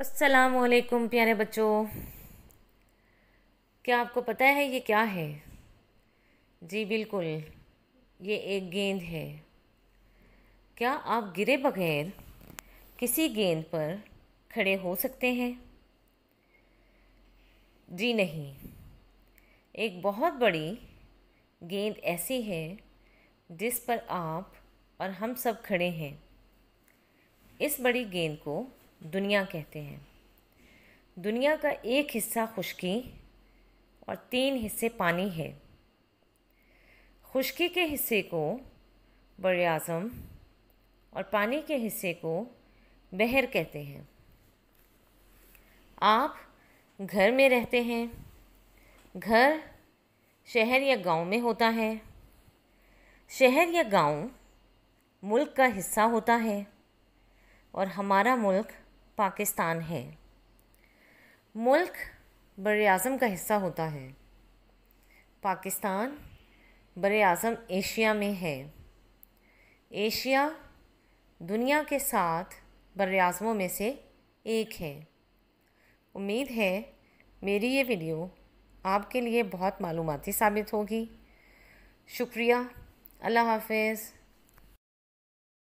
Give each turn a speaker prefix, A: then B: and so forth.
A: वालेकुम प्यारे बच्चों क्या आपको पता है ये क्या है जी बिल्कुल ये एक गेंद है क्या आप गिरे बगैर किसी गेंद पर खड़े हो सकते हैं जी नहीं एक बहुत बड़ी गेंद ऐसी है जिस पर आप और हम सब खड़े हैं इस बड़ी गेंद को दुनिया कहते हैं दुनिया का एक हिस्सा खुशकी और तीन हिस्से पानी है खुश्की के हिस्से को बर अज़म और पानी के हिस्से को बहर कहते हैं आप घर में रहते हैं घर शहर या गांव में होता है शहर या गांव मुल्क का हिस्सा होता है और हमारा मुल्क पाकिस्तान है मुल्क बर अज़म का हिस्सा होता है पाकिस्तान बर अज़म एशिया में है एशिया दुनिया के साथ बर अज़मों में से एक है उम्मीद है मेरी ये वीडियो आपके लिए बहुत मालूमती साबित होगी शुक्रिया अल्लाह हाफिज़